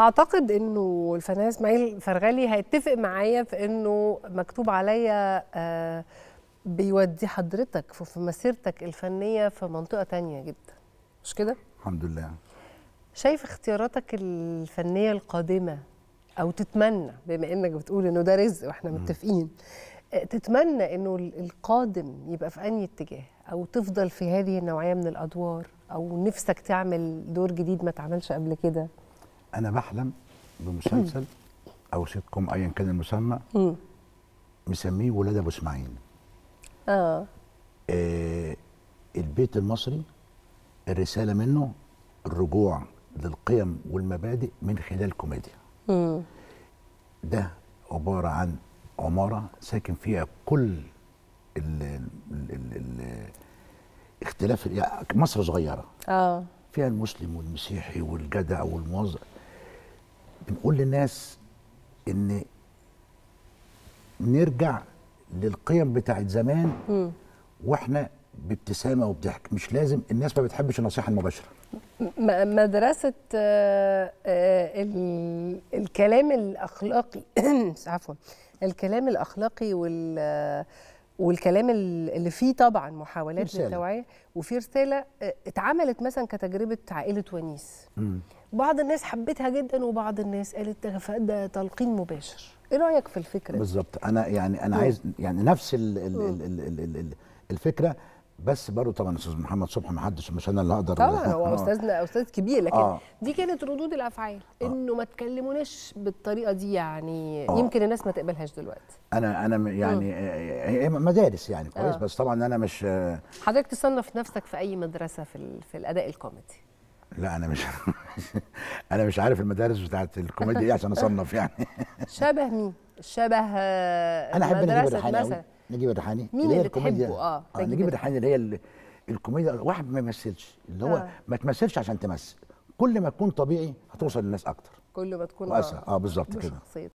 اعتقد انه الفنان اسماعيل فرغالي هيتفق معايا في انه مكتوب عليا آه، بيودي حضرتك في مسيرتك الفنيه في منطقه تانية جدا مش كده الحمد لله شايف اختياراتك الفنيه القادمه او تتمنى بما انك بتقول انه ده رزق واحنا متفقين آه، تتمنى انه القادم يبقى في انهي اتجاه او تفضل في هذه النوعيه من الادوار او نفسك تعمل دور جديد ما اتعملش قبل كده انا بحلم بمسلسل او سيت كوم ايا كان المسمى مسميه ولاد ابو اسماعيل آه. اه البيت المصري الرساله منه الرجوع للقيم والمبادئ من خلال كوميديا ده عباره عن عماره ساكن فيها كل ال ال ال ال اختلاف يعني مصر صغيره اه فيها المسلم والمسيحي والجدع والموظف بنقول للناس ان نرجع للقيم بتاعت زمان واحنا بابتسامه وبضحك مش لازم الناس ما بتحبش النصيحه المباشره مدرسه آه، آه، الكلام الاخلاقي عفوا الكلام الاخلاقي وال والكلام اللي فيه طبعا محاولات للتوعيه وفي رساله آه، اتعملت مثلا كتجربه عائله ونيس مم. بعض الناس حبتها جدا وبعض الناس قالت ده تلقين مباشر ايه رايك في الفكره بالظبط انا يعني انا مم. عايز يعني نفس الـ الـ الـ الـ الـ الـ الفكره بس برضه طبعا استاذ محمد صبحي ما حدش مش انا اللي هقدر طبعا هو آه. استاذنا استاذ كبير لكن آه. دي كانت ردود الافعال آه. انه ما تكلموناش بالطريقه دي يعني آه. يمكن الناس ما تقبلهاش دلوقتي انا انا يعني هي آه، آه، مدارس يعني كويس آه. بس طبعا انا مش حضرتك تصنف نفسك في اي مدرسه في في الاداء الكوميدي لا انا مش انا مش عارف المدارس بتاعت الكوميديا ايه عشان اصنف يعني شبه مين شبه انا احب نجيب الريحاني مثلا نجيب الريحاني مين اللي, اللي الكوميديا اه, آه، نجيب الريحاني اللي هي الكوميديا واحد ما يمثلش اللي هو آه. ما تمثلش عشان تمثل كل ما تكون طبيعي هتوصل للناس اكتر كل ما تكون آه. اه بالظبط كده